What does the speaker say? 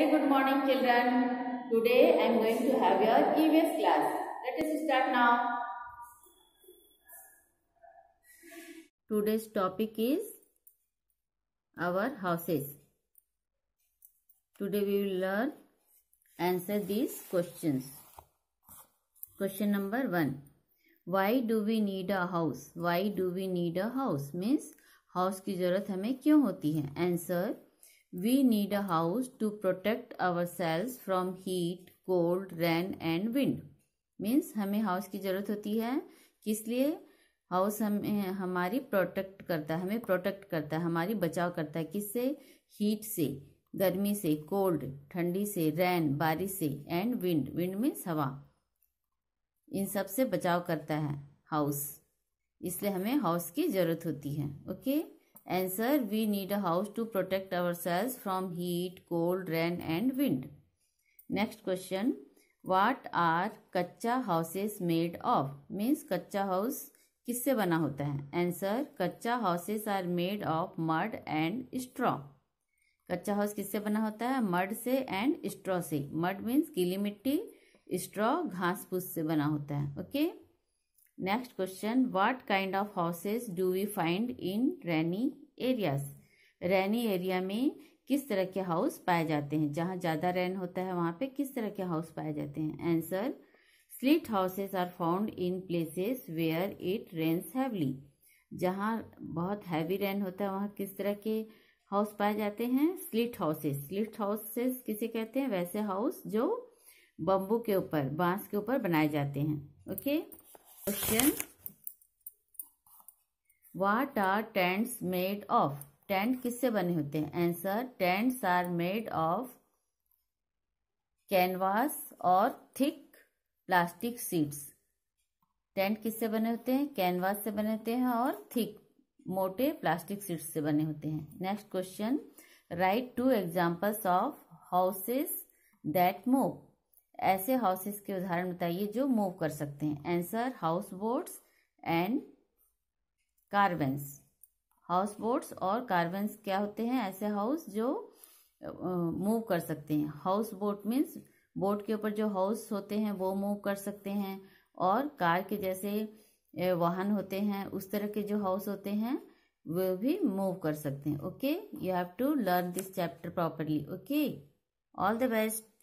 Very good morning children. Today I am going to have your EVS class. Let us start now. Today's topic is our houses. Today we will learn answer these questions. Question number 1. Why do we need a house? Why do we need a house? Means house की ज़रूरत हमें क्यों होती है answer We need a house to protect ourselves from heat, cold, rain and wind. Means हमें house की ज़रूरत होती है किस लिए हाउस हमें हमारी प्रोटेक्ट करता है हमें प्रोटेक्ट करता है हमारी बचाव करता है किससे हीट से गर्मी से कोल्ड ठंडी से रैन बारिश से एंड विंड विंड मीन्स हवा इन सब से बचाव करता है हाउस इसलिए हमें हाउस की ज़रूरत होती है okay okay? Answer We need a house to protect ourselves from heat, cold, rain, and wind. Next question What are kacha houses made of? Means kacha house किससे बना होता है आंसर कच्चा houses are made of mud and straw कच्चा house किससे बना होता है मड से एंड स्ट्रॉ से मड मीन्स गीली मिट्टी स्ट्रॉ घास फूस से बना होता है okay okay? Next question what kind of houses do we find in rainy areas rainy area में किस तरह के हाउस पाए जाते हैं जहाँ ज़्यादा रेन होता है वहाँ पे किस तरह के हाउस पाए जाते हैं answer stilt houses are found in places where it rains heavily जहाँ बहुत हैवी रेन होता है वहाँ किस तरह के हाउस पाए जाते हैं स्लिट हाउसेस स्लिट हाउसेस किसे कहते हैं वैसे हाउस जो बम्बू के ऊपर बांस के ऊपर बनाए जाते हैं okay okay? Question what are tents made of tent किससे बने होते हैं answer tents are made of canvas और थिक प्लास्टिक सीड्स टेंट किससे बने होते हैं कैनवास से बने होते हैं और थिक मोटे प्लास्टिक सीड्स से बने होते हैं next question write two examples of houses that move ऐसे हाउसेस के उदाहरण बताइए जो मूव कर सकते हैं answer house boats and caravans house boats और कार्वेंस क्या होते हैं ऐसे हाउस जो मूव कर सकते हैं हाउस बोट मीन्स बोट के ऊपर जो हाउस होते हैं वो मूव कर सकते हैं और कार के जैसे वाहन होते हैं उस तरह के जो हाउस होते हैं वो भी मूव कर सकते हैं okay you have to learn this chapter properly okay all the best